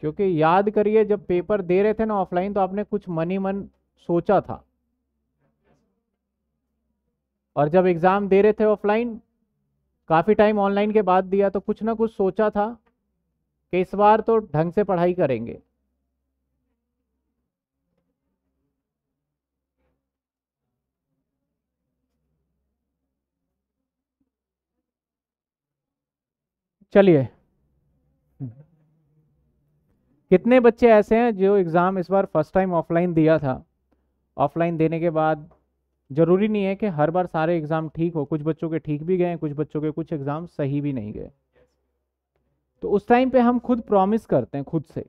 क्योंकि याद करिए जब पेपर दे रहे थे ना ऑफलाइन तो आपने कुछ मन ही मन सोचा था और जब एग्ज़ाम दे रहे थे ऑफलाइन काफ़ी टाइम ऑनलाइन के बाद दिया तो कुछ ना कुछ सोचा था कि इस बार तो ढंग से पढ़ाई करेंगे चलिए कितने बच्चे ऐसे हैं जो एग्ज़ाम इस बार फर्स्ट टाइम ऑफलाइन दिया था ऑफलाइन देने के बाद ज़रूरी नहीं है कि हर बार सारे एग्ज़ाम ठीक हो कुछ बच्चों के ठीक भी गए कुछ बच्चों के कुछ एग्ज़ाम सही भी नहीं गए तो उस टाइम पे हम खुद प्रॉमिस करते हैं खुद से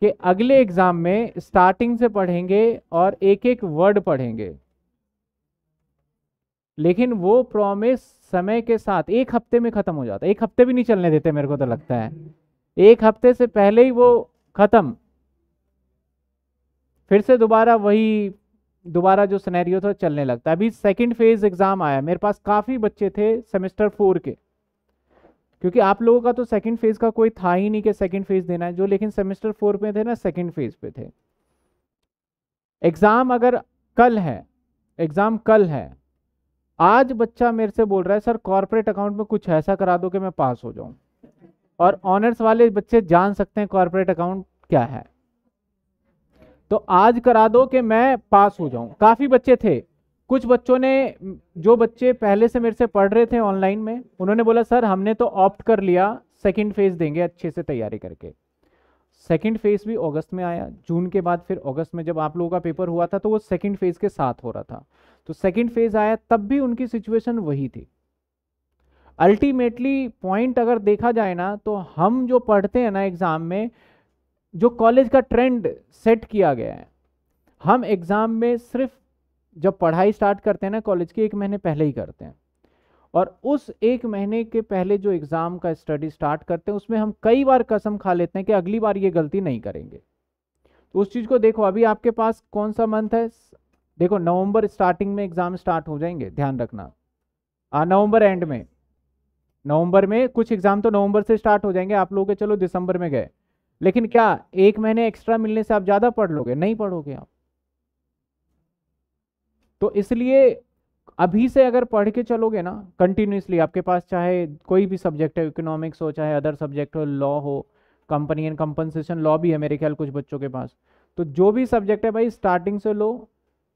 कि अगले एग्ज़ाम में स्टार्टिंग से पढ़ेंगे और एक एक वर्ड पढ़ेंगे लेकिन वो प्रॉमिस समय के साथ एक हफ्ते में ख़त्म हो जाता है एक हफ्ते भी नहीं चलने देते मेरे को तो लगता है एक हफ्ते से पहले ही वो ख़त्म फिर से दोबारा वही दोबारा जो सिनेरियो था चलने लगता है अभी सेकंड फेज़ एग्ज़ाम आया मेरे पास काफ़ी बच्चे थे सेमेस्टर फोर के क्योंकि आप लोगों का तो सेकंड फेज़ का कोई था ही नहीं कि सेकंड फेज़ देना है जो लेकिन सेमेस्टर फोर पे थे ना सेकंड फेज़ पे थे एग्ज़ाम अगर कल है एग्ज़ाम कल है आज बच्चा मेरे से बोल रहा है सर कॉर्पोरेट अकाउंट में कुछ ऐसा करा दो कि मैं पास हो जाऊं और ऑनर्स वाले बच्चे जान सकते हैं कॉर्पोरेट अकाउंट क्या है तो आज करा दो कि मैं पास हो जाऊं काफ़ी बच्चे थे कुछ बच्चों ने जो बच्चे पहले से मेरे से पढ़ रहे थे ऑनलाइन में उन्होंने बोला सर हमने तो ऑप्ट कर लिया सेकेंड फेज देंगे अच्छे से तैयारी करके सेकेंड फेज भी अगस्त में आया जून के बाद फिर अगस्त में जब आप लोगों का पेपर हुआ था तो वो सेकेंड फेज के साथ हो रहा था तो सेकंड फेज आया तब भी उनकी सिचुएशन वही थी अल्टीमेटली पॉइंट अगर देखा जाए ना तो हम जो पढ़ते हैं ना एग्ज़ाम में जो कॉलेज का ट्रेंड सेट किया गया है हम एग्ज़ाम में सिर्फ जब पढ़ाई स्टार्ट करते हैं ना कॉलेज के एक महीने पहले ही करते हैं और उस एक महीने के पहले जो एग्ज़ाम का स्टडी स्टार्ट करते हैं उसमें हम कई बार कसम खा लेते हैं कि अगली बार ये गलती नहीं करेंगे तो उस चीज़ को देखो अभी आपके पास कौन सा मंथ है देखो नवंबर स्टार्टिंग में एग्जाम स्टार्ट हो जाएंगे ध्यान रखना आ नवंबर एंड में नवंबर में कुछ एग्जाम तो नवंबर से स्टार्ट हो जाएंगे आप लोग के चलो दिसंबर में गए लेकिन क्या एक महीने एक्स्ट्रा मिलने से आप ज़्यादा पढ़ लोगे नहीं पढ़ोगे आप तो इसलिए अभी से अगर पढ़ के चलोगे ना कंटिन्यूसली आपके पास चाहे कोई भी सब्जेक्ट है इकोनॉमिक्स हो चाहे अदर सब्जेक्ट हो लॉ हो कंपनी एंड कंपनसेशन लॉ भी है मेरे ख्याल कुछ बच्चों के पास तो जो भी सब्जेक्ट है भाई स्टार्टिंग से लो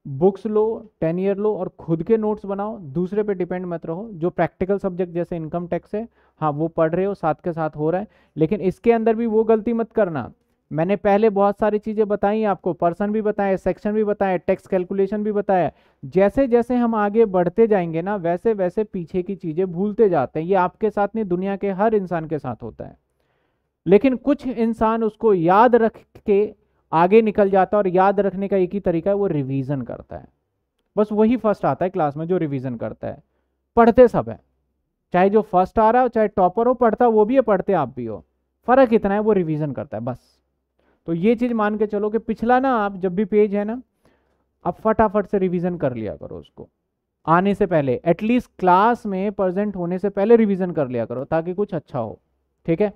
बुक्स लो टेन ईयर लो और खुद के नोट्स बनाओ दूसरे पे डिपेंड मत रहो जो प्रैक्टिकल सब्जेक्ट जैसे इनकम टैक्स है हाँ वो पढ़ रहे हो साथ के साथ हो रहा है लेकिन इसके अंदर भी वो गलती मत करना मैंने पहले बहुत सारी चीज़ें बताई आपको पर्सन भी बताया सेक्शन भी बताया टैक्स कैलकुलेशन भी बताया जैसे जैसे हम आगे बढ़ते जाएंगे ना वैसे वैसे पीछे की चीज़ें भूलते जाते हैं ये आपके साथ नहीं दुनिया के हर इंसान के साथ होता है लेकिन कुछ इंसान उसको याद रख के आगे निकल जाता है और याद रखने का एक ही तरीका है वो रिवीजन करता है बस वही फर्स्ट आता है क्लास में जो रिवीजन करता है पढ़ते सब है चाहे जो फर्स्ट आ रहा हो चाहे टॉपर हो पढ़ता वो भी है पढ़ते आप भी हो फ़र्क इतना है वो रिवीजन करता है बस तो ये चीज़ मान के चलो कि पिछला ना आप जब भी पेज है ना आप फटाफट से रिवीजन कर लिया करो उसको आने से पहले एटलीस्ट क्लास में प्रेजेंट होने से पहले रिवीजन कर लिया करो ताकि कुछ अच्छा हो ठीक है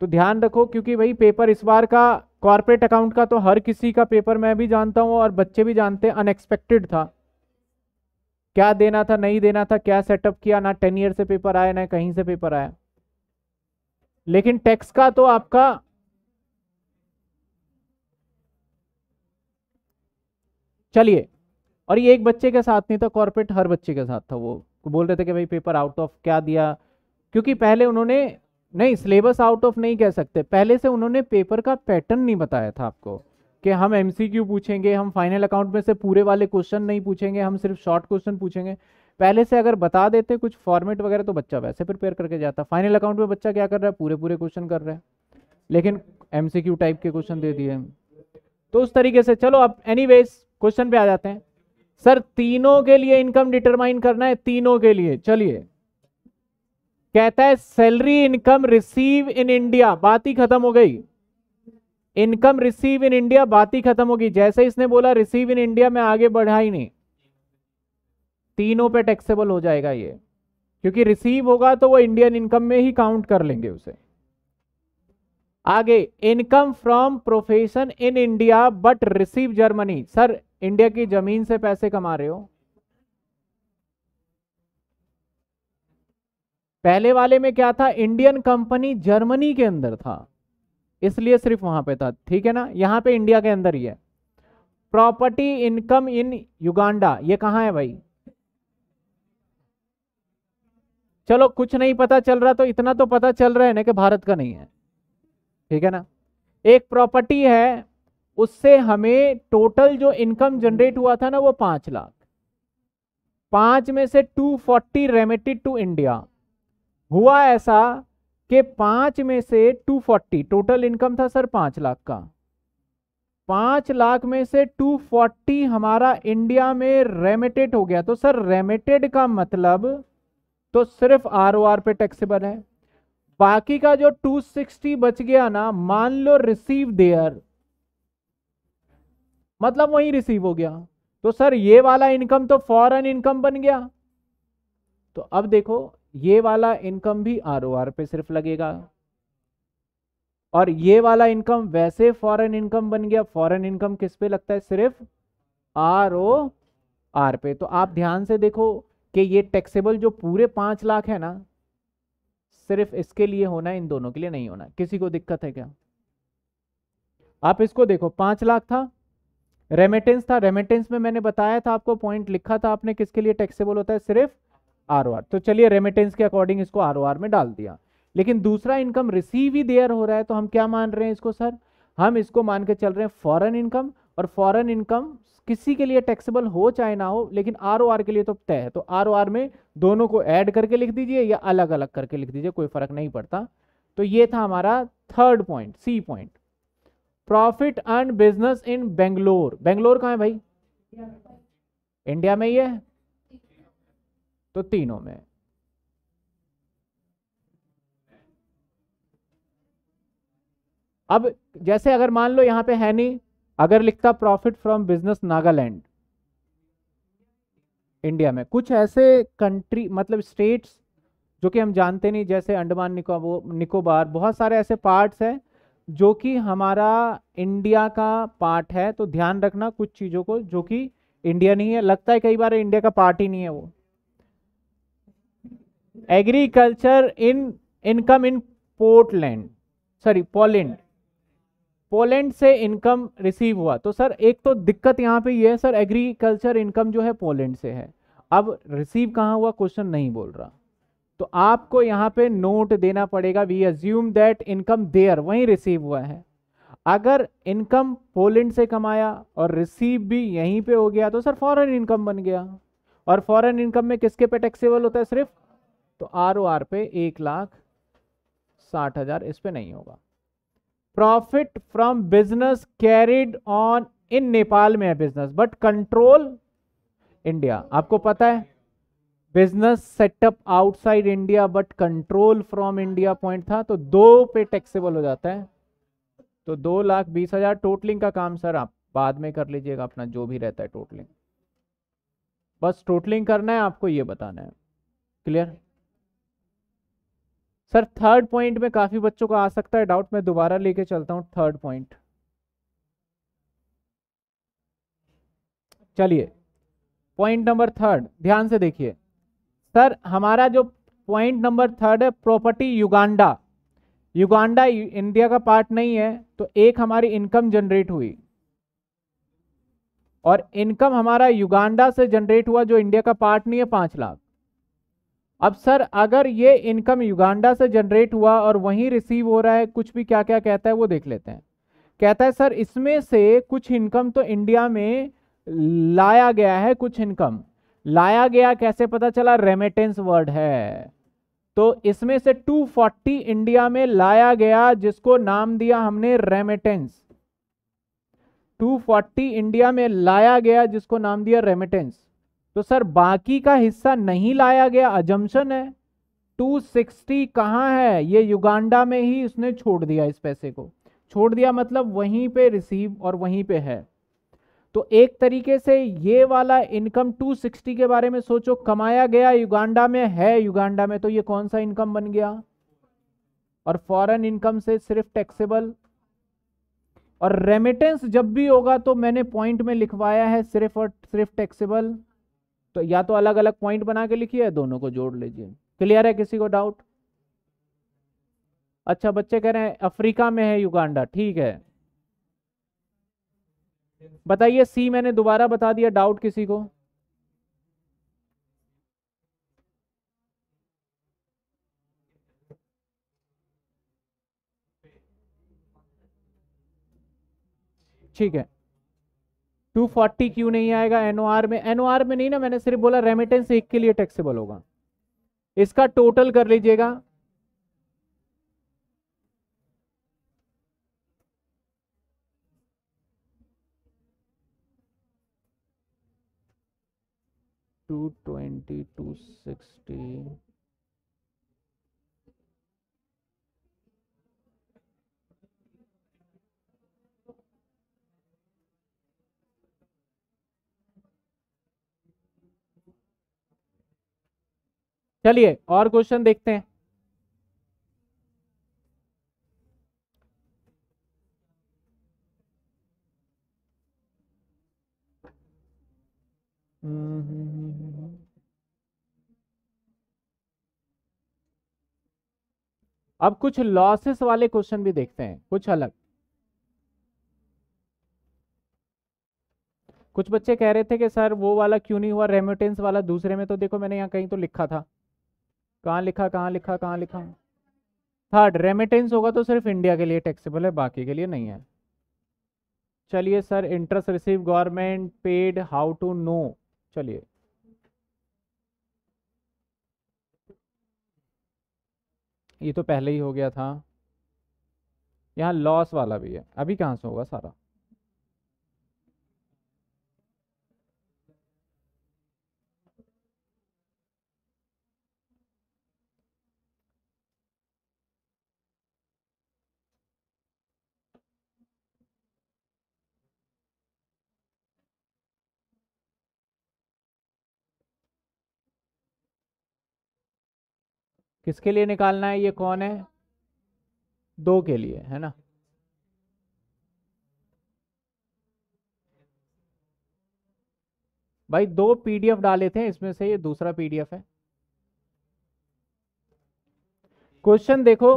तो ध्यान रखो क्योंकि भाई पेपर इस बार का कॉरपोरेट अकाउंट का तो हर किसी का पेपर मैं भी जानता हूँ और बच्चे भी जानते हैं अनएक्सपेक्टेड था क्या देना था नहीं देना था क्या सेटअप किया ना टेन ईयर से पेपर आया ना कहीं से पेपर आया लेकिन टैक्स का तो आपका चलिए और ये एक बच्चे के साथ नहीं था कॉर्पोरेट हर बच्चे के साथ था वो बोल रहे थे कि भाई पेपर आउट ऑफ क्या दिया क्योंकि पहले उन्होंने नहीं सिलेबस आउट ऑफ नहीं कह सकते पहले से उन्होंने पेपर का पैटर्न नहीं बताया था आपको कि हम एम पूछेंगे हम फाइनल अकाउंट में से पूरे वाले क्वेश्चन नहीं पूछेंगे हम सिर्फ शॉर्ट क्वेश्चन पूछेंगे पहले से अगर बता देते कुछ फॉर्मेट वगैरह तो बच्चा वैसे प्रिपेयर करके जाता फाइनल अकाउंट में बच्चा क्या कर रहा है पूरे पूरे क्वेश्चन कर रहा है लेकिन एम टाइप के क्वेश्चन दे दिए तो उस तरीके से चलो अब एनी क्वेश्चन पे आ जाते हैं सर तीनों के लिए इनकम डिटरमाइन करना है तीनों के लिए चलिए कहता है salary income receive in India बात ही खत्म हो गई इनकम रिसीव इन इंडिया बात ही खत्म होगी जैसे इसने बोला रिसीव इन इंडिया में आगे बढ़ा ही नहीं तीनों पे टैक्सेबल हो जाएगा ये क्योंकि रिसीव होगा तो वो इंडियन इनकम में ही काउंट कर लेंगे उसे आगे income from profession in India but receive Germany sir India की जमीन से पैसे कमा रहे हो पहले वाले में क्या था इंडियन कंपनी जर्मनी के अंदर था इसलिए सिर्फ वहां पे था ठीक है ना यहां पे इंडिया के अंदर ही है प्रॉपर्टी इनकम इन युगांडा ये कहाँ है भाई चलो कुछ नहीं पता चल रहा तो इतना तो पता चल रहा है ना कि भारत का नहीं है ठीक है ना एक प्रॉपर्टी है उससे हमें टोटल जो इनकम जनरेट हुआ था ना वो पांच लाख पांच में से two forty remitted to India हुआ ऐसा कि पांच में से 240 टोटल इनकम था सर पांच लाख का पांच लाख में से 240 हमारा इंडिया में रेमिटेड हो गया तो सर रेमिटेड का मतलब तो सिर्फ आर ओ आर पे टैक्सेबल है बाकी का जो 260 बच गया ना मान लो रिसीव देयर मतलब वही रिसीव हो गया तो सर ये वाला इनकम तो फॉरेन इनकम बन गया तो अब देखो ये वाला इनकम भी आर ओ आर पे सिर्फ लगेगा और ये वाला इनकम वैसे फॉरेन इनकम बन गया फॉरेन इनकम किस पे लगता है सिर्फ आर ओ आर पे तो आप ध्यान से देखो कि ये टैक्सेबल जो पूरे पांच लाख है ना सिर्फ इसके लिए होना है इन दोनों के लिए नहीं होना किसी को दिक्कत है क्या आप इसको देखो पांच लाख था रेमिटेंस था रेमिटेंस में मैंने बताया था आपको पॉइंट लिखा था आपने किसके लिए टैक्सेबल होता है सिर्फ आर ओ आर तो चलिए रेमिटेंस के अकॉर्डिंग इसको आर ओ आर में डाल दिया लेकिन दूसरा इनकम रिसीव ही देयर हो रहा है तो हम क्या मान रहे हैं इसको सर हम इसको मान के चल रहे हैं फॉरेन इनकम और फॉरेन इनकम किसी के लिए टैक्सेबल हो चाहे ना हो लेकिन आर ओ आर के लिए तो तय है तो आर ओ आर में दोनों को ऐड करके लिख दीजिए या अलग अलग करके लिख दीजिए कोई फर्क नहीं पड़ता तो ये था हमारा third point C point profit and business in Bangalore Bangalore कहाँ है भाई इंडिया में ही है तो तीनों में अब जैसे अगर मान लो यहां पे है नहीं अगर लिखता profit from business Nagaland India में कुछ ऐसे कंट्री मतलब स्टेट्स जो कि हम जानते नहीं जैसे अंडमान निकोबार निकोबार बहुत सारे ऐसे पार्ट्स हैं जो कि हमारा इंडिया का पार्ट है तो ध्यान रखना कुछ चीज़ों को जो कि इंडिया नहीं है लगता है कई बार इंडिया का पार्ट ही नहीं है वो agriculture in income in Portland sorry Poland Poland से इनकम रिसीव हुआ तो सर एक तो दिक्कत यहाँ पे ये है सर एग्रीकल्चर इनकम जो है पोलैंड से है अब रिसीव कहाँ हुआ क्वेश्चन नहीं बोल रहा तो आपको यहाँ पे नोट देना पड़ेगा we assume that income there वहीं रिसीव हुआ है अगर इनकम पोलैंड से कमाया और रिसीव भी यहीं पे हो गया तो सर फॉरेन इनकम बन गया और फॉरेन इनकम में किसके पे टैक्सेबल होता है सिर्फ तो आर ओ आर पे एक लाख साठ हजार इस पर नहीं होगा profit from business carried on in Nepal में है बिजनेस बट कंट्रोल इंडिया आपको पता है business setup outside India but control from India point था तो दो पे टैक्सेबल हो जाता है तो दो लाख बीस हजार टोटलिंग का काम सर आप बाद में कर लीजिएगा अपना जो भी रहता है टोटलिंग बस टोटलिंग करना है आपको ये बताना है क्लियर सर थर्ड पॉइंट में काफी बच्चों का आ सकता है डाउट मैं दोबारा लेके चलता हूं थर्ड पॉइंट चलिए पॉइंट नंबर थर्ड ध्यान से देखिए सर हमारा जो पॉइंट नंबर थर्ड है प्रॉपर्टी युगांडा युगांडा इंडिया का पार्ट नहीं है तो एक हमारी इनकम जनरेट हुई और इनकम हमारा युगांडा से जनरेट हुआ जो इंडिया का पार्ट नहीं है पांच लाख अब सर अगर ये इनकम युगांडा से जनरेट हुआ और वहीं रिसीव हो रहा है कुछ भी क्या क्या कहता है वो देख लेते हैं कहता है सर इसमें से कुछ इनकम तो इंडिया में लाया गया है कुछ इनकम लाया गया कैसे पता चला रेमिटेंस वर्ड है तो इसमें से 240 इंडिया में लाया गया जिसको नाम दिया हमने रेमिटेंस 240 इंडिया में लाया गया जिसको नाम दिया रेमिटेंस तो सर बाकी का हिस्सा नहीं लाया गया अजम्पन है 260 कहाँ है ये युगांडा में ही उसने छोड़ दिया इस पैसे को छोड़ दिया मतलब वहीं पे रिसीव और वहीं पे है तो एक तरीके से ये वाला इनकम 260 के बारे में सोचो कमाया गया युगांडा में है युगांडा में तो ये कौन सा इनकम बन गया और फॉरेन इनकम से सिर्फ टैक्सेबल और रेमिटेंस जब भी होगा तो मैंने पॉइंट में लिखवाया है सिर्फ और सिर्फ टैक्सेबल तो या तो अलग अलग पॉइंट बना के लिखिए दोनों को जोड़ लीजिए क्लियर है किसी को डाउट अच्छा बच्चे कह रहे हैं अफ्रीका में है युगांडा ठीक है बताइए सी मैंने दोबारा बता दिया डाउट किसी को ठीक है 240 क्यों नहीं आएगा एनओआर में एनओआर में नहीं ना मैंने सिर्फ बोला रेमिटेंस एक के लिए टैक्सेबल होगा इसका टोटल कर लीजिएगा टू ट्वेंटी टू सिक्सटी चलिए और क्वेश्चन देखते हैं अब कुछ लॉसेस वाले क्वेश्चन भी देखते हैं कुछ अलग कुछ बच्चे कह रहे थे कि सर वो वाला क्यों नहीं हुआ रेमिटेंस वाला दूसरे में तो देखो मैंने यहां कहीं तो लिखा था कहाँ लिखा कहाँ लिखा कहाँ लिखा थर्ड रेमिटेंस होगा तो सिर्फ इंडिया के लिए टैक्सेबल है बाकी के लिए नहीं है चलिए sir interest receive government paid how to know चलिए ये तो पहले ही हो गया था यहाँ लॉस वाला भी है अभी कहाँ से होगा सारा किसके लिए निकालना है ये कौन है दो के लिए है ना भाई दो पीडीएफ डाले थे इसमें से ये दूसरा पीडीएफ है क्वेश्चन देखो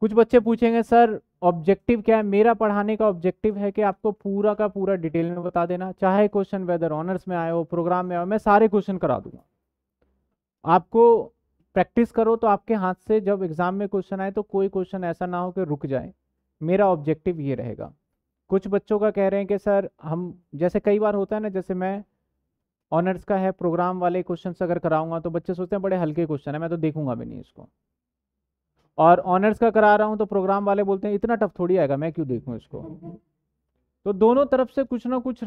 कुछ बच्चे पूछेंगे सर ऑब्जेक्टिव क्या है मेरा पढ़ाने का ऑब्जेक्टिव है कि आपको पूरा का पूरा डिटेल में बता देना चाहे क्वेश्चन वेदर ऑनर्स में आए हो प्रोग्राम में आए मैं सारे क्वेश्चन करा दूंगा आपको प्रैक्टिस करो तो आपके हाथ से जब एग्ज़ाम में क्वेश्चन आए तो कोई क्वेश्चन ऐसा ना हो कि रुक जाए मेरा ऑब्जेक्टिव ये रहेगा कुछ बच्चों का कह रहे हैं कि सर हम जैसे कई बार होता है ना जैसे मैं ऑनर्स का है प्रोग्राम वाले क्वेश्चन अगर कराऊंगा तो बच्चे सोचते हैं बड़े हल्के क्वेश्चन है मैं तो देखूंगा भी नहीं इसको और ऑनर्स का करा रहा हूँ तो प्रोग्राम वाले बोलते हैं इतना टफ थोड़ी आएगा मैं क्यों देखूँ इसको तो दोनों तरफ से कुछ ना कुछ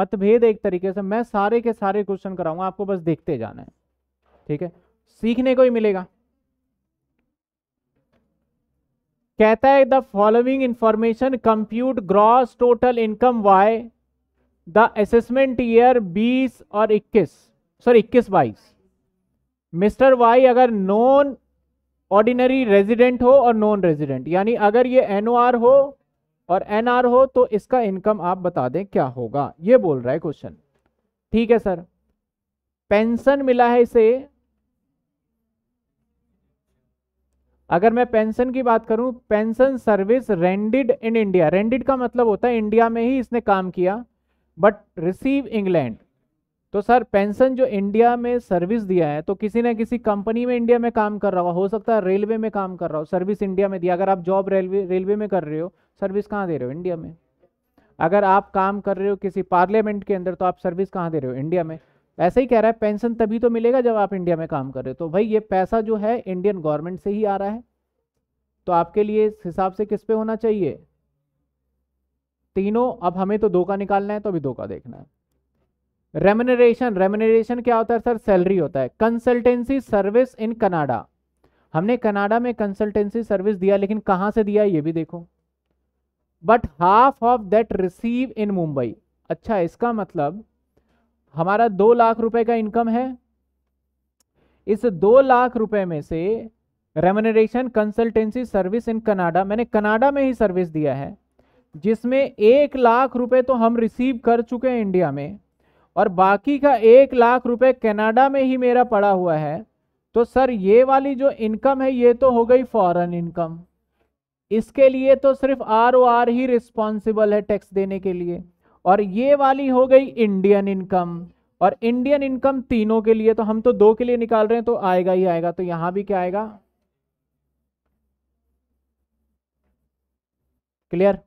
मतभेद एक तरीके से मैं सारे के सारे क्वेश्चन कराऊंगा आपको बस देखते जाना है ठीक है सीखने को ही मिलेगा कहता है the following information compute gross total income Y the assessment year 20 और 21 सॉरी 21 बाईस मिस्टर वाई अगर नॉन ऑर्डिनरी रेजिडेंट हो और नॉन रेजिडेंट यानी अगर ये एनओआर हो और एनआर हो तो इसका इनकम आप बता दें क्या होगा ये बोल रहा है क्वेश्चन ठीक है सर पेंशन मिला है इसे अगर मैं पेंशन की बात करूं pension service rendered in India rendered का मतलब होता है इंडिया में ही इसने काम किया बट रिसीव इंग्लैंड तो सर पेंशन जो इंडिया में सर्विस दिया है तो किसी ना किसी कंपनी में इंडिया में काम कर रहा हो हो सकता है रेलवे में काम कर रहा हो सर्विस इंडिया में दिया अगर आप जॉब रेलवे रेलवे में कर रहे हो सर्विस कहाँ दे रहे हो इंडिया में अगर आप काम कर रहे हो किसी पार्लियामेंट के अंदर तो आप सर्विस कहाँ दे रहे हो इंडिया में वैसे ही कह रहा है पेंशन तभी तो मिलेगा जब आप इंडिया में काम कर रहे हो तो भाई ये पैसा जो है इंडियन गवर्नमेंट से ही आ रहा है तो आपके लिए इस हिसाब से किस पे होना चाहिए तीनों अब हमें तो दो का निकालना है तो अभी दो का देखना है रेमनरेशन रेमनरेशन क्या होता है सर सैलरी होता है कंसल्टेंसी सर्विस इन कनाडा हमने कनाडा में कंसल्टेंसी सर्विस दिया लेकिन कहां से दिया ये भी देखो but half of that receive in Mumbai अच्छा इसका मतलब हमारा दो लाख रुपए का इनकम है इस दो लाख रुपए में से remuneration consultancy service in Canada मैंने कनाडा में ही सर्विस दिया है जिसमें एक लाख रुपए तो हम रिसीव कर चुके हैं इंडिया में और बाकी का एक लाख रुपए कनाडा में ही मेरा पड़ा हुआ है तो सर ये वाली जो इनकम है ये तो हो गई फॉरेन इनकम इसके लिए तो सिर्फ आर ओ आर ही रिस्पॉन्सिबल है टैक्स देने के लिए और ये वाली हो गई इंडियन इनकम और इंडियन इनकम तीनों के लिए तो हम तो दो के लिए निकाल रहे हैं तो आएगा ही आएगा तो यहां भी क्या आएगा क्लियर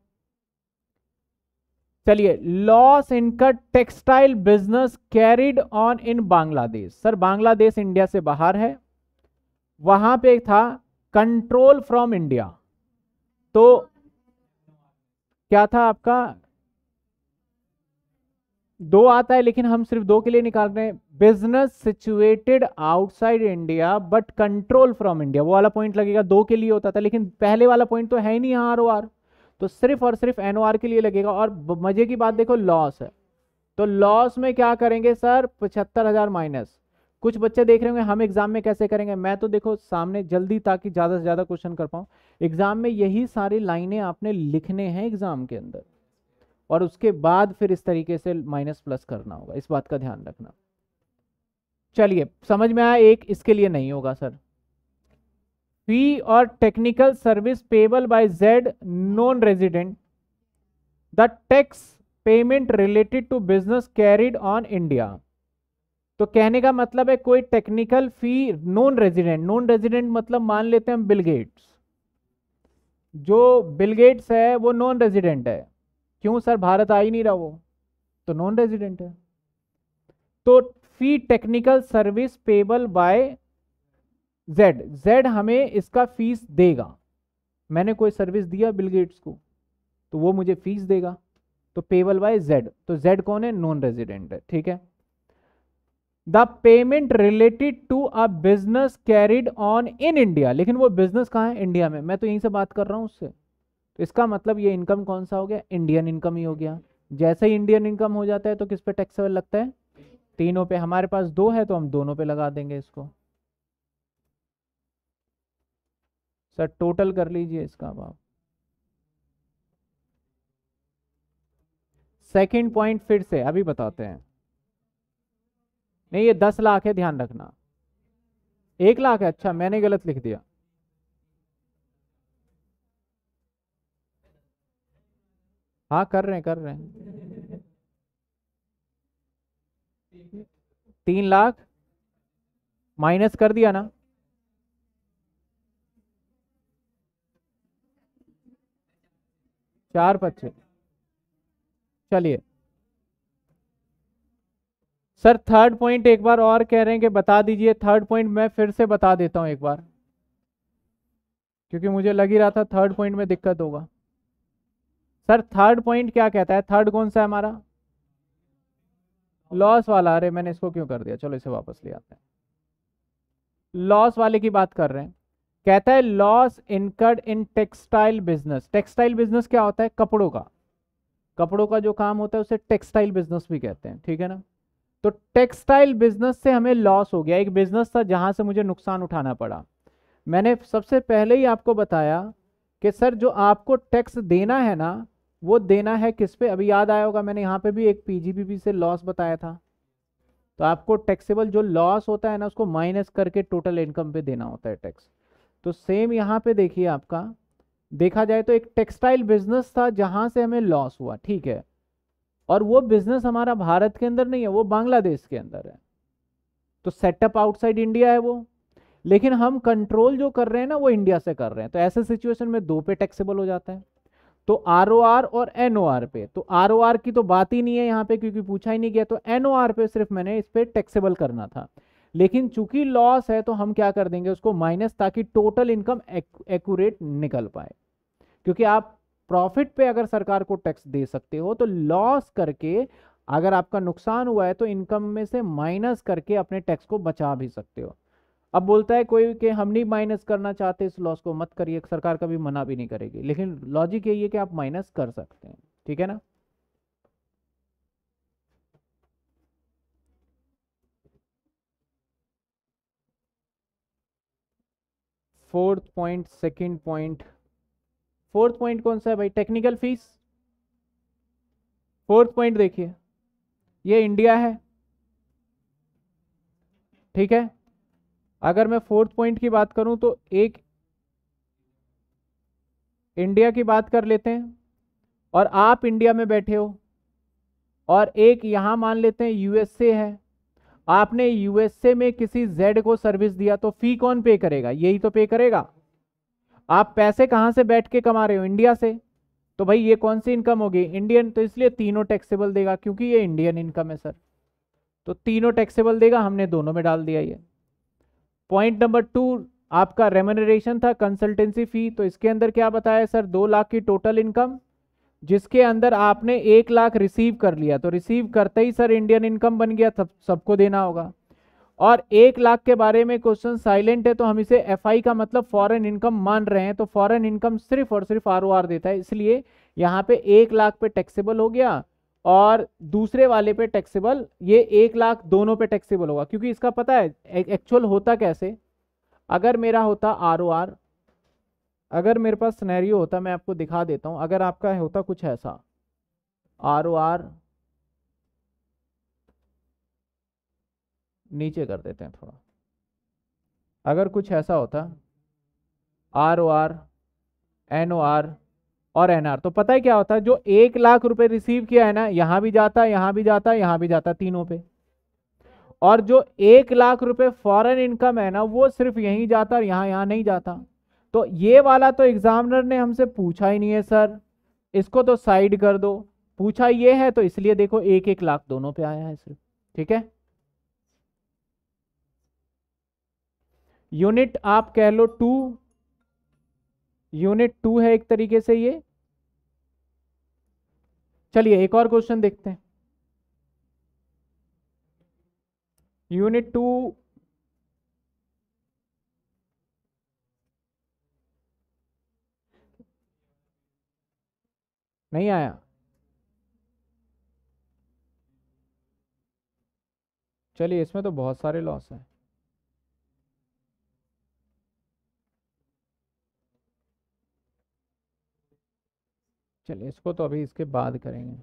चलिए loss incurred textile business carried on in Bangladesh sir Bangladesh India से बाहर है वहां पे था कंट्रोल फ्रॉम इंडिया तो क्या था आपका दो आता है लेकिन हम सिर्फ दो के लिए निकाल रहे हैं business situated outside India but control from India वो वाला पॉइंट लगेगा दो के लिए होता था लेकिन पहले वाला पॉइंट तो है ही नहीं आर ओ आर तो सिर्फ और सिर्फ एन ओ आर के लिए लगेगा और मजे की बात देखो लॉस है तो लॉस में क्या करेंगे सर पचहत्तर हज़ार माइनस कुछ बच्चे देख रहे होंगे हम एग्जाम में कैसे करेंगे मैं तो देखो सामने जल्दी ताकि ज़्यादा से ज़्यादा क्वेश्चन कर पाऊँ एग्जाम में यही सारी लाइनें आपने लिखने हैं एग्जाम के अंदर और उसके बाद फिर इस तरीके से माइनस प्लस करना होगा इस बात का ध्यान रखना चलिए समझ में आया एक इसके लिए नहीं होगा सर फी और technical service payable by Z non resident the tax payment related to business carried on India तो कहने का मतलब है कोई technical fee non resident non resident मतलब मान लेते हैं बिलगेट्स जो बिलगेट्स है वो नॉन रेजिडेंट है क्यों सर भारत आ ही नहीं रहा वो तो नॉन रेजिडेंट है तो fee technical service payable by Z Z हमें इसका फीस देगा मैंने कोई सर्विस दिया बिल गेट्स को तो वो मुझे फीस देगा तो पेबल बाय जेड तो जेड कौन है नॉन रेजिडेंट है ठीक है the payment related to a business carried on in India लेकिन वो बिजनेस कहाँ है इंडिया में मैं तो यहीं से बात कर रहा हूँ उससे तो इसका मतलब ये इनकम कौन सा हो गया इंडियन इनकम ही हो गया जैसे ही इंडियन इनकम हो जाता है तो किस पे टैक्सेबल लगता है तीनों पे हमारे पास दो है तो हम दोनों पे लगा देंगे इसको सर टोटल कर लीजिए इसका आप सेकेंड पॉइंट फिर से अभी बताते हैं नहीं ये दस लाख है ध्यान रखना एक लाख है अच्छा मैंने गलत लिख दिया हाँ कर रहे हैं कर रहे हैं तीन लाख माइनस कर दिया ना चार पच्चे चलिए सर थर्ड पॉइंट एक बार और कह रहे हैं कि बता दीजिए थर्ड पॉइंट मैं फिर से बता देता हूं एक बार क्योंकि मुझे लग ही रहा था थर्ड पॉइंट में दिक्कत होगा सर थर्ड पॉइंट क्या कहता है थर्ड कौन सा है हमारा लॉस वाला अरे मैंने इसको क्यों कर दिया चलो इसे वापस ले आते हैं लॉस वाले की बात कर रहे हैं कहता है loss incurred in textile business textile business क्या होता है कपड़ों का कपड़ों का जो काम होता है उसे टेक्सटाइल बिजनेस भी कहते हैं ठीक है ना तो टेक्सटाइल बिजनेस से हमें लॉस हो गया एक बिजनेस था जहां से मुझे नुकसान उठाना पड़ा मैंने सबसे पहले ही आपको बताया कि सर जो आपको टैक्स देना है ना वो देना है किस पे अभी याद आया होगा मैंने यहाँ पे भी एक पी से लॉस बताया था तो आपको टैक्सेबल जो लॉस होता है ना उसको माइनस करके टोटल इनकम पे देना होता है टैक्स तो सेम यहाँ पे देखिए आपका देखा जाए तो एक टेक्सटाइल बिजनेस था जहाँ से हमें लॉस हुआ ठीक है और वो बिजनेस हमारा भारत के अंदर नहीं है वो बांग्लादेश के अंदर है तो सेटअप आउटसाइड इंडिया है वो लेकिन हम कंट्रोल जो कर रहे हैं ना वो इंडिया से कर रहे हैं तो ऐसे सिचुएशन में दो पे टैक्सेबल हो जाता है तो आर ओ आर और एन ओ आर पे तो आर ओ आर की तो बात ही नहीं है यहाँ पे क्योंकि पूछा ही नहीं गया तो एन ओ आर पे सिर्फ मैंने इस पर टैक्सेबल करना था लेकिन चूंकि लॉस है तो हम क्या कर देंगे उसको माइनस ताकि टोटल इनकम एक्यूरेट निकल पाए क्योंकि आप प्रॉफिट पे अगर सरकार को टैक्स दे सकते हो तो लॉस करके अगर आपका नुकसान हुआ है तो इनकम में से माइनस करके अपने टैक्स को बचा भी सकते हो अब बोलता है कोई कि हम नहीं माइनस करना चाहते इस लॉस को मत करिए सरकार कभी मना भी नहीं करेगी लेकिन लॉजिक यही है कि आप माइनस कर सकते हैं ठीक है ना fourth point second point fourth point कौन सा है भाई टेक्निकल फीस फोर्थ पॉइंट देखिए ये इंडिया है ठीक है अगर मैं फोर्थ पॉइंट की बात करूं तो एक इंडिया की बात कर लेते हैं और आप इंडिया में बैठे हो और एक यहां मान लेते हैं यूएसए है आपने यूएसए में किसी जेड को सर्विस दिया तो फी कौन पे करेगा यही तो पे करेगा आप पैसे कहाँ से बैठ के कमा रहे हो इंडिया से तो भाई ये कौन सी इनकम होगी इंडियन तो इसलिए तीनों टैक्सेबल देगा क्योंकि ये इंडियन इनकम है सर तो तीनों टैक्सेबल देगा हमने दोनों में डाल दिया ये पॉइंट नंबर टू आपका रेमोनरेशन था कंसल्टेंसी फी तो इसके अंदर क्या बताया सर दो लाख की टोटल इनकम जिसके अंदर आपने एक लाख रिसीव कर लिया तो रिसीव करते ही सर इंडियन इनकम बन गया सब सबको देना होगा और एक लाख के बारे में क्वेश्चन साइलेंट है तो हम इसे एफ का मतलब फॉरेन इनकम मान रहे हैं तो फॉरेन इनकम सिर्फ और सिर्फ आर देता है इसलिए यहाँ पे एक लाख पे टैक्सेबल हो गया और दूसरे वाले पे टैक्सेबल ये एक लाख दोनों पे टैक्सेबल होगा क्योंकि इसका पता है एक्चुअल होता कैसे अगर मेरा होता आर ओ आर अगर मेरे पास स्नैरियो होता मैं आपको दिखा देता हूँ अगर आपका होता कुछ ऐसा आर ओ आर नीचे कर देते हैं थोड़ा अगर कुछ ऐसा होता R O R N O R और एनआर तो पता है क्या होता है जो एक लाख रुपए रिसीव किया है ना यहां भी जाता है यहां भी जाता है यहां भी जाता है तीनों पे और जो एक लाख रुपए फॉरेन इनकम है ना वो सिर्फ यहीं जाता और यहां यहां नहीं जाता तो ये वाला तो एग्जामिनर ने हमसे पूछा ही नहीं है सर इसको तो साइड कर दो पूछा ये है तो इसलिए देखो एक एक लाख दोनों पे आया है सिर्फ ठीक है यूनिट आप कह लो टू यूनिट टू है एक तरीके से ये चलिए एक और क्वेश्चन देखते हैं यूनिट टू नहीं आया चलिए इसमें तो बहुत सारे लॉस हैं चलिए इसको तो अभी इसके बाद करेंगे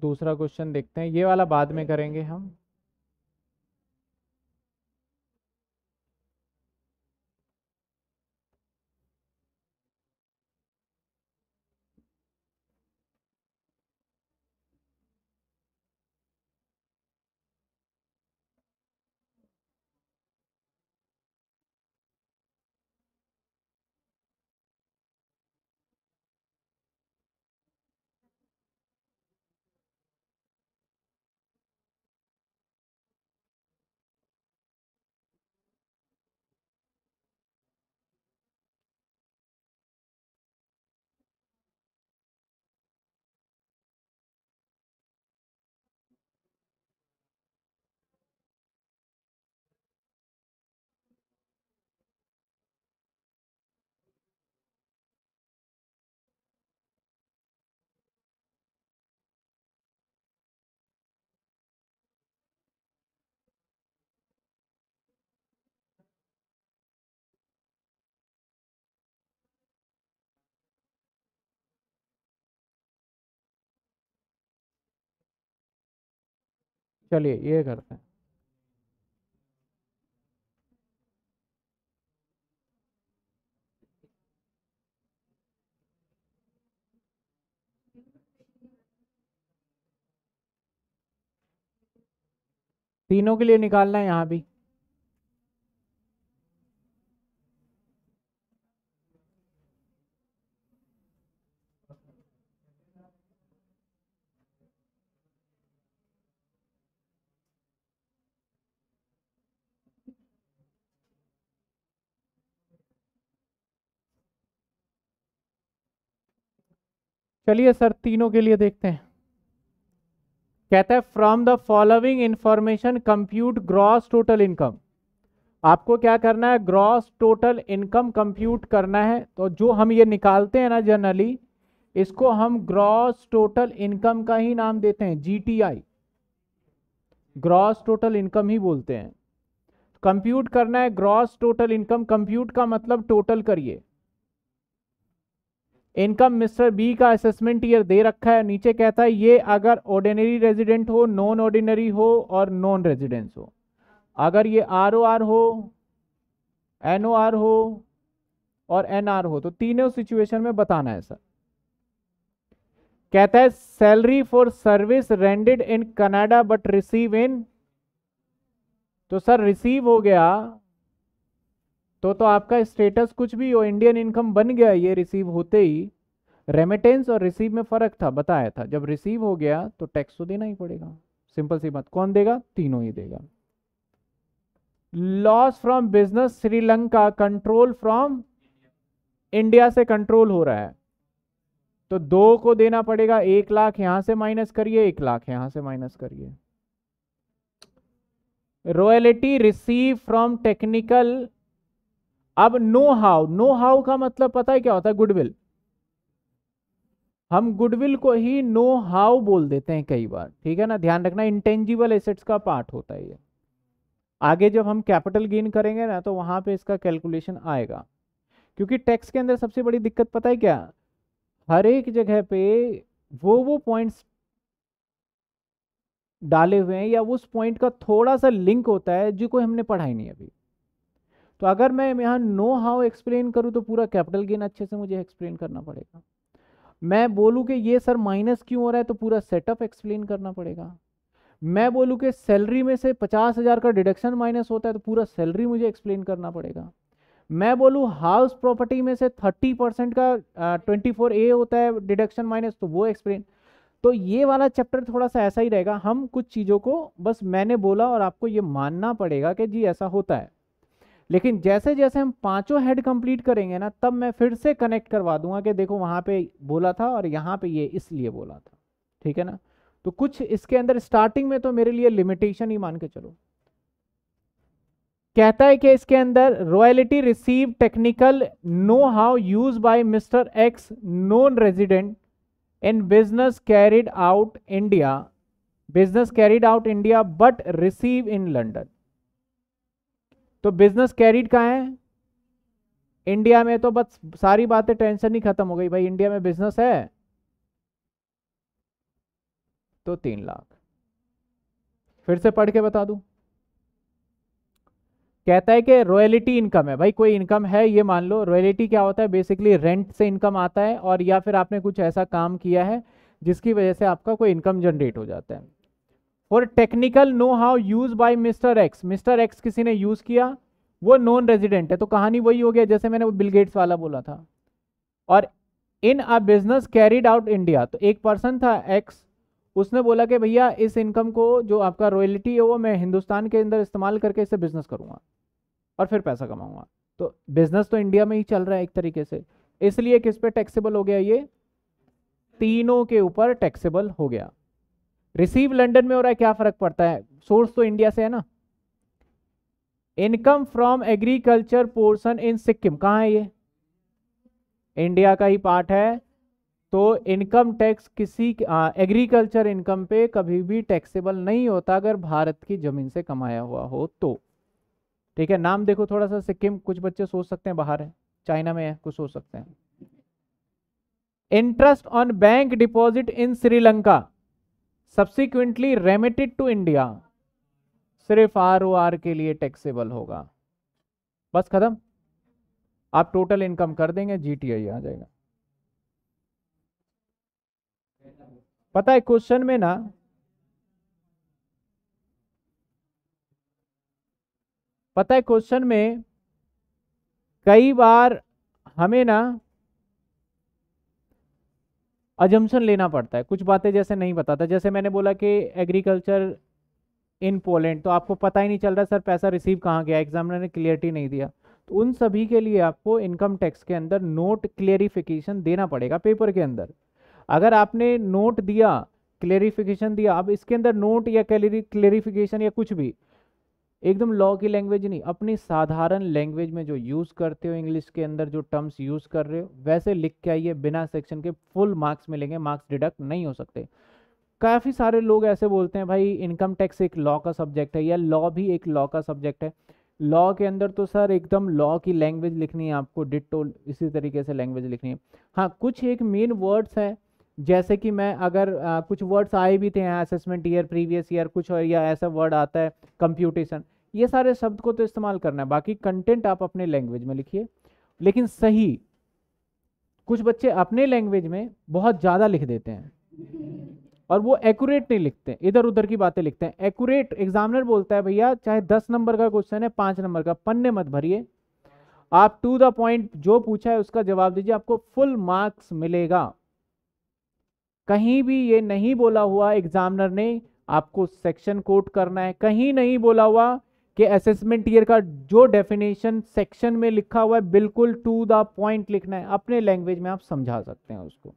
दूसरा क्वेश्चन देखते हैं ये वाला बाद में करेंगे हम चलिए ये करते हैं तीनों के लिए निकालना है यहाँ भी चलिए सर तीनों के लिए देखते हैं कहता है from the following information compute gross total income आपको क्या करना है ग्रॉस टोटल इनकम कंप्यूट करना है तो जो हम ये निकालते हैं ना जनरली इसको हम ग्रॉस टोटल इनकम का ही नाम देते हैं जीटीआई ग्रॉस टोटल इनकम ही बोलते हैं कंप्यूट करना है ग्रॉस टोटल इनकम कंप्यूट का मतलब टोटल करिए इनकम मिस्टर बी का असेसमेंट ईयर दे रखा है नीचे कहता है ये अगर ऑर्डिनरी रेजिडेंट हो नॉन ऑर्डिनरी हो और नॉन रेजिडेंस हो अगर ये आर ओ आर हो एन ओ आर हो और एन आर हो तो तीनों सिचुएशन में बताना है सर कहता है salary for service rendered in Canada but receive in तो सर रिसीव हो गया तो तो आपका स्टेटस कुछ भी हो इंडियन इनकम बन गया ये रिसीव होते ही रेमिटेंस और रिसीव में फ़र्क था बताया था जब रिसीव हो गया तो टैक्स तो देना ही पड़ेगा सिंपल सी बात कौन देगा तीनों ही देगा loss from business Sri Lanka control from India से कंट्रोल हो रहा है तो दो को देना पड़ेगा एक लाख यहां से माइनस करिए एक लाख यहां से माइनस करिए रॉयलिटी रिसीव फ्रॉम टेक्निकल अब नो हाउ नो हाउ का मतलब पता है क्या होता है गुडविल हम गुडविल को ही नो हाउ बोल देते हैं कई बार ठीक है ना ध्यान रखना इंटेंजिबल एसेट्स का पार्ट होता है ये आगे जब हम कैपिटल गेन करेंगे ना तो वहां पे इसका कैलकुलेशन आएगा क्योंकि टैक्स के अंदर सबसे बड़ी दिक्कत पता है क्या हर एक जगह पे वो वो पॉइंट्स डाले हुए हैं या उस पॉइंट का थोड़ा सा लिंक होता है जो कोई हमने पढ़ा ही नहीं अभी तो अगर मैं यहाँ नो हाउ एक्सप्लेन करूँ तो पूरा कैपिटल गेन अच्छे से मुझे एक्सप्लेन करना पड़ेगा मैं बोलूँ कि ये सर माइनस क्यों हो रहा है तो पूरा सेटअप एक्सप्लेन करना पड़ेगा मैं बोलूँ कि सैलरी में से पचास हज़ार का डिडक्शन माइनस होता है तो पूरा सैलरी मुझे एक्सप्लेन करना पड़ेगा मैं बोलूँ हाउस प्रॉपर्टी में से थर्टी परसेंट का ट्वेंटी फोर ए होता है डिडक्शन माइनस तो वो एक्सप्लेन तो ये वाला चैप्टर थोड़ा सा ऐसा ही रहेगा हम कुछ चीज़ों को बस मैंने बोला और आपको ये मानना पड़ेगा कि जी ऐसा होता है लेकिन जैसे जैसे हम पांचों हेड कंप्लीट करेंगे ना तब मैं फिर से कनेक्ट करवा दूंगा कि देखो वहां पे बोला था और यहाँ पे ये इसलिए बोला था ठीक है ना तो कुछ इसके अंदर स्टार्टिंग में तो मेरे लिए लिमिटेशन ही मान के चलो कहता है कि इसके अंदर royalty receive technical know how use by mister X non resident in business carried out India business carried out India but receive in London तो बिजनेस कैरिड कहाँ है इंडिया में तो बस सारी बातें टेंशन ही खत्म हो गई भाई इंडिया में बिजनेस है तो तीन लाख फिर से पढ़ के बता दू कहता है कि रॉयलिटी इनकम है भाई कोई इनकम है ये मान लो रॉयलिटी क्या होता है बेसिकली रेंट से इनकम आता है और या फिर आपने कुछ ऐसा काम किया है जिसकी वजह से आपका कोई इनकम जनरेट हो जाता है for technical know how use by mister X mister X किसी ने यूज किया वो नॉन रेजिडेंट है तो कहानी वही हो गया जैसे मैंने वो बिल गेट्स वाला बोला था और in a business carried out India तो एक पर्सन था एक्स उसने बोला कि भैया इस इनकम को जो आपका रॉयल्टी है वो मैं हिंदुस्तान के अंदर इस्तेमाल करके इसे बिजनेस करूँगा और फिर पैसा कमाऊँगा तो बिजनेस तो इंडिया में ही चल रहा है एक तरीके से इसलिए किस पे टैक्सेबल हो गया ये तीनों के ऊपर टैक्सेबल हो गया रिसीव लंडन में हो रहा है क्या फर्क पड़ता है सोर्स तो इंडिया से है ना income from agriculture portion in Sikkim कहाँ है ये इंडिया का ही पार्ट है तो इनकम टैक्स किसी एग्रीकल्चर इनकम पे कभी भी टैक्सेबल नहीं होता अगर भारत की ज़मीन से कमाया हुआ हो तो ठीक है नाम देखो थोड़ा सा सिक्किम कुछ बच्चे सोच सकते हैं बाहर है चाइना में है कुछ सोच सकते हैं interest on bank deposit in Sri Lanka subsequently remitted to India सिर्फ आर ओ आर के लिए टैक्सेबल होगा बस खत्म आप टोटल इनकम कर देंगे जीटीआई आ जाएगा पता है क्वेश्चन में ना पता है क्वेश्चन में कई बार हमें ना अजम्पन लेना पड़ता है कुछ बातें जैसे नहीं बताता जैसे मैंने बोला कि एग्रीकल्चर इन पोलैंड तो आपको पता ही नहीं चल रहा सर पैसा रिसीव कहाँ गया एग्जामिनर ने क्लियरिटी नहीं दिया तो उन सभी के लिए आपको इनकम टैक्स के अंदर नोट क्लियरिफिकेशन देना पड़ेगा पेपर के अंदर अगर आपने नोट दिया क्लियरिफिकेशन दिया अब इसके अंदर नोट या क्लियरिफिकेशन या कुछ भी एकदम लॉ की लैंग्वेज नहीं अपनी साधारण लैंग्वेज में जो यूज़ करते हो इंग्लिश के अंदर जो टर्म्स यूज़ कर रहे हो वैसे लिख के आइए बिना सेक्शन के फुल मार्क्स मिलेंगे मार्क्स डिडक्ट नहीं हो सकते काफ़ी सारे लोग ऐसे बोलते हैं भाई इनकम टैक्स एक लॉ का सब्जेक्ट है या लॉ भी एक लॉ का सब्जेक्ट है लॉ के अंदर तो सर एकदम लॉ की लैंग्वेज लिखनी है आपको डिटोल इसी तरीके से लैंग्वेज लिखनी है हाँ कुछ एक मेन वर्ड्स हैं जैसे कि मैं अगर आ, कुछ वर्ड्स आए भी थे यहाँ असेसमेंट ईयर प्रीवियस ईयर कुछ और या ऐसा वर्ड आता है कंप्यूटेशन ये सारे शब्द को तो इस्तेमाल करना है बाकी कंटेंट आप अपने लैंग्वेज में लिखिए लेकिन सही कुछ बच्चे अपने लैंग्वेज में बहुत ज़्यादा लिख देते हैं और वो एक्यूरेट नहीं लिखते इधर उधर की बातें लिखते हैं एक्यूरेट एग्जामिनर बोलता है भैया चाहे दस नंबर का क्वेश्चन है पाँच नंबर का पन्ने मत भरिए आप टू द पॉइंट जो पूछा है उसका जवाब दीजिए आपको फुल मार्क्स मिलेगा कहीं भी ये नहीं बोला हुआ एग्जामिनर ने आपको सेक्शन कोट करना है कहीं नहीं बोला हुआ कि असेसमेंट ईयर का जो डेफिनेशन सेक्शन में लिखा हुआ है बिल्कुल टू द पॉइंट लिखना है अपने लैंग्वेज में आप समझा सकते हैं उसको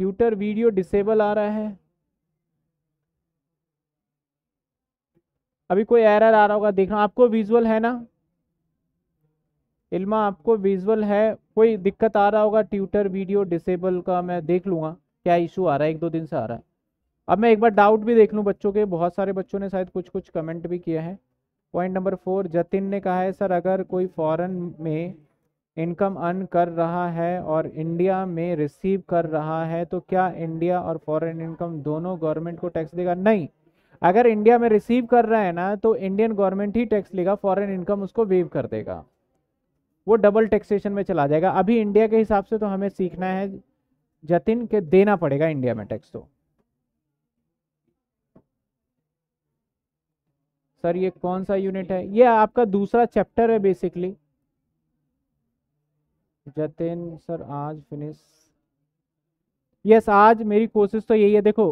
ट्यूटर वीडियो डिसेबल आ रहा है अभी कोई एरर आ रहा होगा देख रहा आपको विजुअल है ना इल्मा आपको विजुअल है कोई दिक्कत आ रहा होगा ट्यूटर वीडियो डिसेबल का मैं देख लूँगा क्या इशू आ रहा है एक दो दिन से आ रहा है अब मैं एक बार डाउट भी देख लूँ बच्चों के बहुत सारे बच्चों ने शायद कुछ कुछ कमेंट भी किया है पॉइंट नंबर फोर जतिन ने कहा है सर अगर कोई फॉरेन में इनकम अर्न कर रहा है और इंडिया में रिसीव कर रहा है तो क्या इंडिया और फॉरेन इनकम दोनों गवर्नमेंट को टैक्स देगा नहीं अगर इंडिया में रिसीव कर रहा है ना तो इंडियन गवर्नमेंट ही टैक्स लेगा फॉरेन इनकम उसको वेव कर देगा वो डबल टैक्सेशन में चला जाएगा अभी इंडिया के हिसाब से तो हमें सीखना है जतिन के देना पड़ेगा इंडिया में टैक्स तो सर ये कौन सा यूनिट है ये आपका दूसरा चैप्टर है बेसिकली जतिन सर आज फिनिश यस आज मेरी कोशिश तो यही है देखो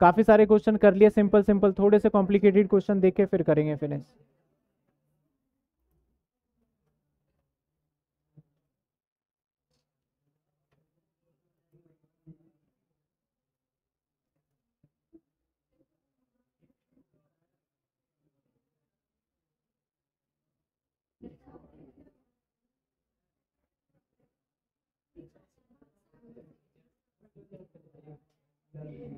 काफ़ी सारे क्वेश्चन कर लिए सिंपल सिंपल थोड़े से कॉम्प्लिकेटेड क्वेश्चन देख के फिर करेंगे फिनिश Thank you.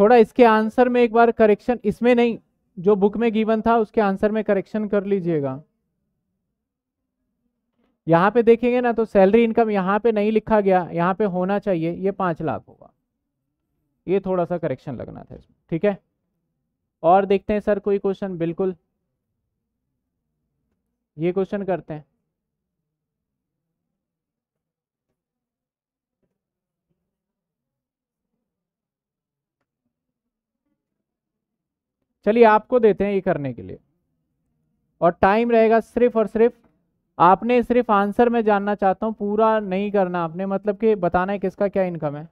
थोड़ा इसके आंसर में एक बार करेक्शन इसमें नहीं जो बुक में गिवन था उसके आंसर में करेक्शन कर लीजिएगा यहाँ पे देखेंगे ना तो सैलरी इनकम यहाँ पे नहीं लिखा गया यहाँ पे होना चाहिए ये पाँच लाख होगा ये थोड़ा सा करेक्शन लगना था इसमें ठीक है और देखते हैं सर कोई क्वेश्चन बिल्कुल ये क्वेश्चन करते हैं चलिए आपको देते हैं ये करने के लिए और टाइम रहेगा सिर्फ और सिर्फ आपने सिर्फ आंसर में जानना चाहता हूँ पूरा नहीं करना आपने मतलब कि बताना है किसका क्या इनकम है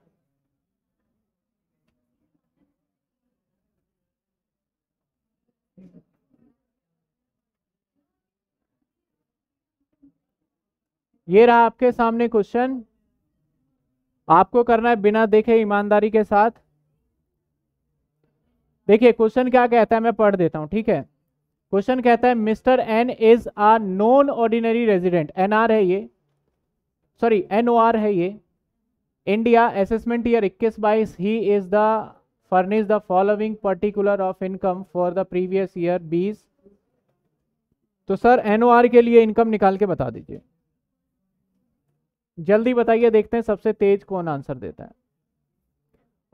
ये रहा आपके सामने क्वेश्चन आपको करना है बिना देखे ईमानदारी के साथ देखिए क्वेश्चन क्या कहता है मैं पढ़ देता हूँ ठीक है क्वेश्चन कहता है mister N is a non ordinary resident N R है ये सॉरी एन ओ आर है ये इंडिया असेसमेंट ईयर इक्कीस बाईस he is the furnish the following particular of income for the previous year बीस तो सर एन ओ आर के लिए इनकम निकाल के बता दीजिए जल्दी बताइए देखते हैं सबसे तेज कौन आंसर देता है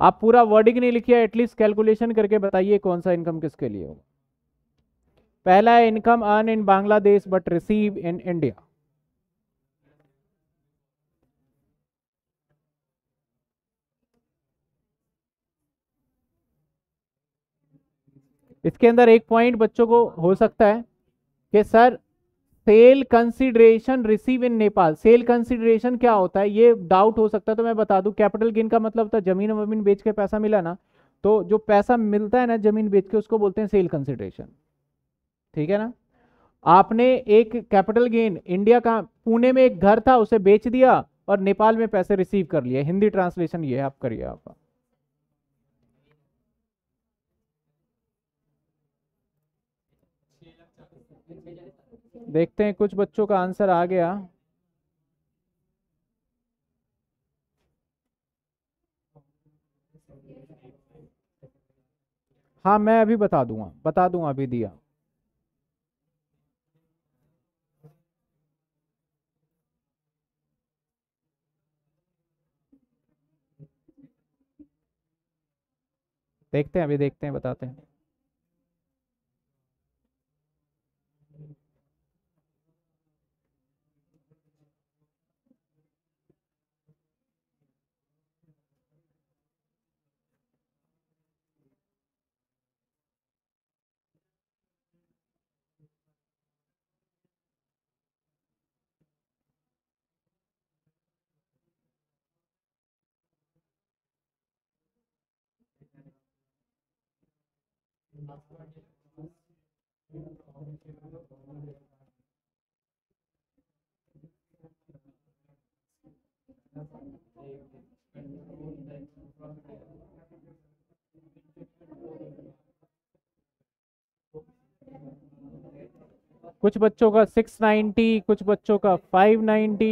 आप पूरा वर्डिंग नहीं लिखिए एटलीस्ट कैलकुलेशन करके बताइए कौन सा इनकम किसके लिए होगा पहला है income earn in Bangladesh but receive in India इसके अंदर एक पॉइंट बच्चों को हो सकता है कि sir sale consideration receive in Nepal sale consideration क्या होता है ये डाउट हो सकता है तो मैं बता दूं कैपिटल गेन का मतलब था जमीन वमीन बेच के पैसा मिला ना तो जो पैसा मिलता है ना जमीन बेच के उसको बोलते हैं सेल कंसिडरेशन ठीक है ना आपने एक कैपिटल गेन इंडिया का पुणे में एक घर था उसे बेच दिया और नेपाल में पैसे रिसीव कर लिए हिंदी ट्रांसलेशन ये आप करिए आपका देखते हैं कुछ बच्चों का आंसर आ गया हाँ मैं अभी बता दूंगा बता दूंगा अभी दिया देखते हैं अभी देखते हैं बताते हैं कुछ बच्चों का 690 कुछ बच्चों का 590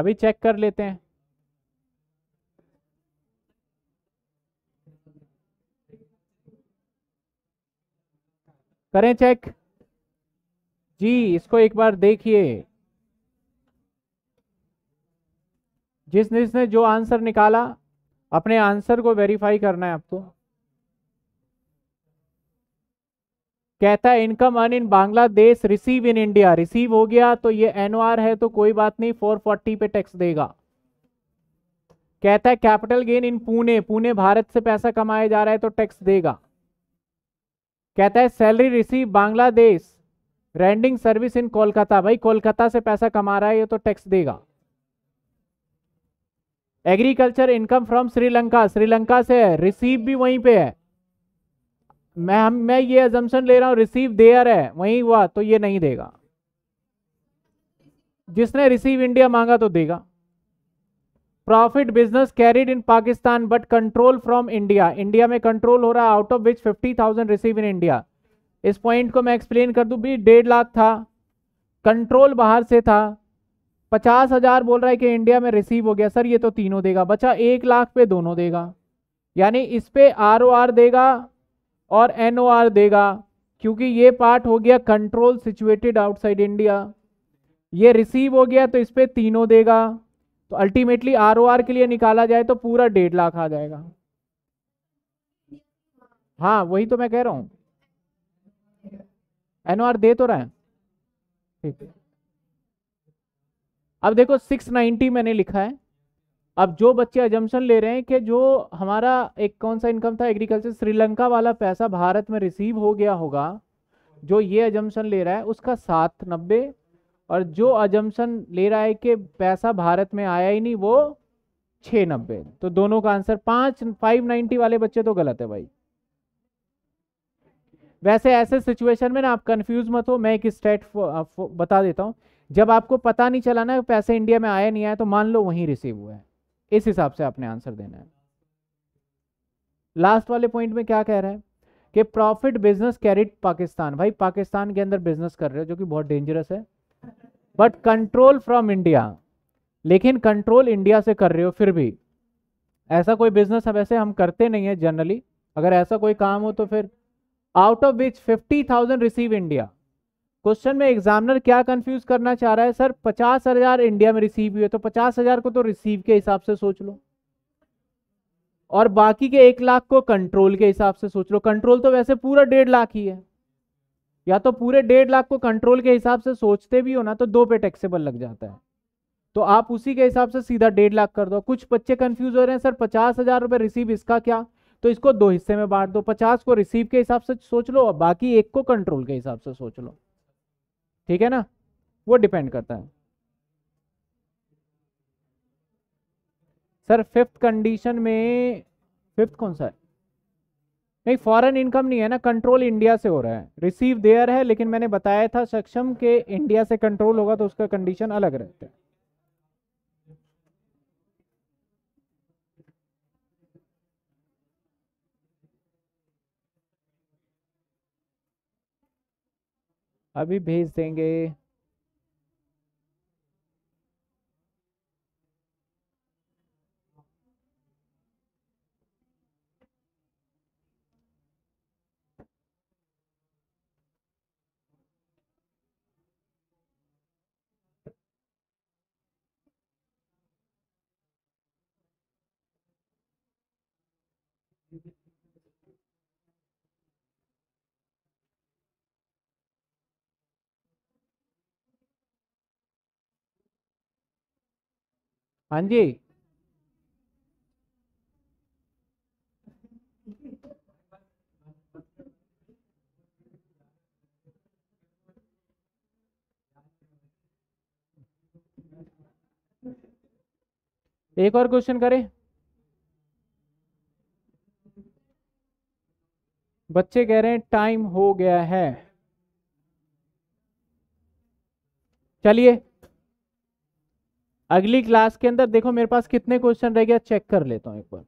अभी चेक कर लेते हैं करें चेक जी इसको एक बार देखिए जिस जिसने जो आंसर निकाला अपने आंसर को वेरीफाई करना है आपको कहता है income earn in Bangladesh receive in India receive हो गया तो ये एनओआर है तो कोई बात नहीं 440 पे टैक्स देगा कहता है capital gain in Pune Pune Bharat से पैसा कमाया जा रहा है तो टैक्स देगा कहता है salary receive Bangladesh rendering service in Kolkata भाई कोलकाता से पैसा कमा रहा है ये तो टैक्स देगा agriculture income from Sri Lanka Sri Lanka से है रिसीव भी वहीं पे है मैं हम मैं ये एजम्सन ले रहा हूँ रिसीव देयर है वहीं हुआ तो ये नहीं देगा जिसने रिसीव इंडिया मांगा तो देगा profit business carried in Pakistan but control from India India में कंट्रोल हो रहा है out of which fifty thousand receive in India इस पॉइंट को मैं एक्सप्लेन कर दूँ भी डेढ़ लाख था कंट्रोल बाहर से था पचास हज़ार बोल रहा है कि इंडिया में रिसीव हो गया सर ये तो तीनों देगा बचा एक लाख पे दोनों देगा यानी इस पे आर ओ आर देगा और एन देगा क्योंकि ये पार्ट हो गया कंट्रोल सिचुएटेड आउटसाइड इंडिया ये रिसीव हो गया तो इस पर तीनों देगा तो अल्टीमेटली आर के लिए निकाला जाए तो पूरा डेढ़ लाख आ जाएगा हाँ वही तो मैं कह रहा हूँ आर दे तो रहा है ठीक है अब देखो 690 मैंने लिखा है अब जो बच्चे एजम्पन ले रहे हैं कि जो हमारा एक कौन सा इनकम था एग्रीकल्चर श्रीलंका वाला पैसा भारत में रिसीव हो गया होगा जो ये एजम्पन ले रहा है उसका सात नब्बे और जो एजम्पन ले रहा है कि पैसा भारत में आया ही नहीं वो छः नब्बे तो दोनों का आंसर पाँच फाइव नाइन्टी वाले बच्चे तो गलत है भाई वैसे ऐसे सिचुएशन में ना आप कन्फ्यूज मत हो मैं एक स्टेट बता देता हूँ जब आपको पता नहीं चला ना पैसे इंडिया में आया नहीं आया तो मान लो वहीं रिसीव हुआ है इस हिसाब से आपने आंसर देना है लास्ट वाले पॉइंट में क्या कह रहा है कि प्रॉफिट बिजनेस कैरिट पाकिस्तान भाई पाकिस्तान के अंदर बिजनेस कर रहे हो जो कि बहुत डेंजरस है बट कंट्रोल फ्रॉम इंडिया लेकिन कंट्रोल इंडिया से कर रहे हो फिर भी ऐसा कोई बिजनेस अब ऐसे हम करते नहीं है जनरली अगर ऐसा कोई काम हो तो फिर out of which fifty thousand receive India question में एग्जामिनर क्या कंफ्यूज करना चाह रहा है सर पचास हजार इंडिया में रिसीव हुए तो पचास हजार को तो रिसीव के हिसाब से सोच लो और बाकी के एक लाख को कंट्रोल के हिसाब से सोच लो कंट्रोल तो वैसे पूरा डेढ़ लाख ही है या तो पूरे डेढ़ लाख को कंट्रोल के हिसाब से सोचते भी हो ना तो दो पे टैक्सेबल लग जाता है तो आप उसी के हिसाब से सीधा डेढ़ लाख कर दो कुछ बच्चे कंफ्यूज हो रहे हैं सर पचास हजार रुपये रिसीव इसका क्या तो इसको दो हिस्से में बांट दो पचास को रिसीव के हिसाब से सोच लो और बाकी एक को कंट्रोल के हिसाब से सोच लो ठीक है ना वो डिपेंड करता है सर फिफ्थ कंडीशन में फिफ्थ कौन सा है नहीं फॉरेन इनकम नहीं है ना कंट्रोल इंडिया से हो रहा है रिसीव देयर है लेकिन मैंने बताया था सक्षम के इंडिया से कंट्रोल होगा तो उसका कंडीशन अलग रहता है अभी भेज देंगे हाँ जी एक और क्वेश्चन करें बच्चे कह रहे हैं टाइम हो गया है चलिए अगली क्लास के अंदर देखो मेरे पास कितने क्वेश्चन रह गया चेक कर लेता हूँ एक बार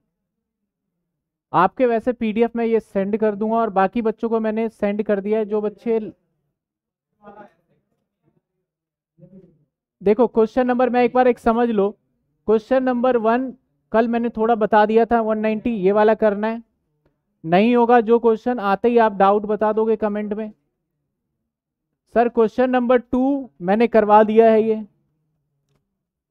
आपके वैसे पीडीएफ में ये सेंड कर दूंगा और बाकी बच्चों को मैंने सेंड कर दिया है जो बच्चे देखो क्वेश्चन नंबर मैं एक बार एक समझ लो क्वेश्चन नंबर वन कल मैंने थोड़ा बता दिया था 190 ये वाला करना है नहीं होगा जो क्वेश्चन आते ही आप डाउट बता दोगे कमेंट में सर क्वेश्चन नंबर टू मैंने करवा दिया है ये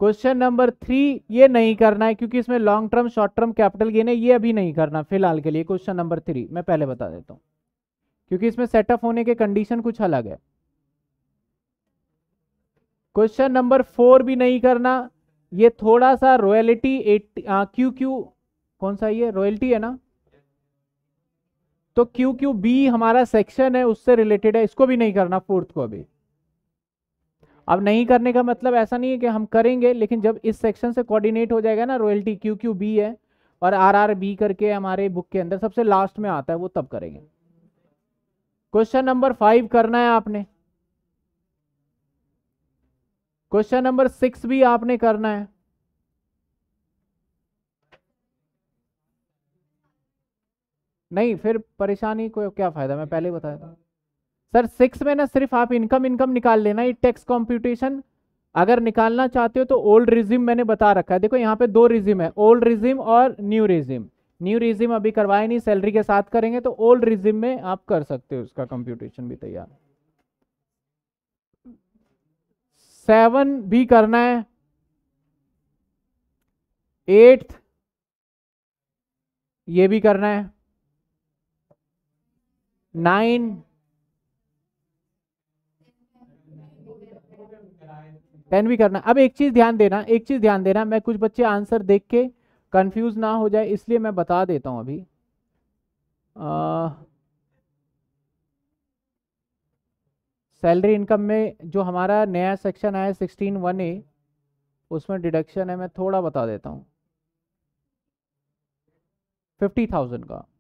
क्वेश्चन नंबर थ्री ये नहीं करना है क्योंकि इसमें long term short term capital gain है ये अभी नहीं करना फिलहाल के लिए क्वेश्चन नंबर थ्री मैं पहले बता देता हूँ क्योंकि इसमें सेटअप होने के कंडीशन कुछ अलग है क्वेश्चन नंबर फोर भी नहीं करना ये थोड़ा सा रॉयलिटी एट क्यू क्यू कौन सा ये रॉयल्टी है ना तो क्यू क्यू बी हमारा सेक्शन है उससे रिलेटेड है इसको भी नहीं करना फोर्थ को अभी अब नहीं करने का मतलब ऐसा नहीं है कि हम करेंगे लेकिन जब इस सेक्शन से कोऑर्डिनेट हो जाएगा ना रॉयल्टी क्यू क्यू बी है और आर आर बी करके हमारे बुक के अंदर सबसे लास्ट में आता है वो तब करेंगे क्वेश्चन नंबर फाइव करना है आपने क्वेश्चन नंबर सिक्स भी आपने करना है नहीं फिर परेशानी को क्या फायदा मैं पहले ही बताया था सर सिक्स में ना सिर्फ आप इनकम इनकम निकाल लेना ये टैक्स कॉम्पिटिशन अगर निकालना चाहते हो तो ओल्ड रिज्यूम मैंने बता रखा है देखो यहाँ पे दो रिज्यूम है ओल्ड रिज्यूम और न्यू रिज्यूम न्यू रिज्यूम अभी करवाए नहीं सैलरी के साथ करेंगे तो ओल्ड रिज्यूम में आप कर सकते हो उसका कंप्यूटेशन भी तैयार सेवन भी करना है एट्थ ये भी करना है नाइन टेन भी करना अब एक चीज़ ध्यान देना एक चीज़ ध्यान देना मैं कुछ बच्चे आंसर देख के कंफ्यूज ना हो जाए इसलिए मैं बता देता हूँ अभी सैलरी इनकम में जो हमारा नया सेक्शन आया सिक्सटीन वन ए उसमें डिडक्शन है मैं थोड़ा बता देता हूँ फिफ्टी थाउजेंड का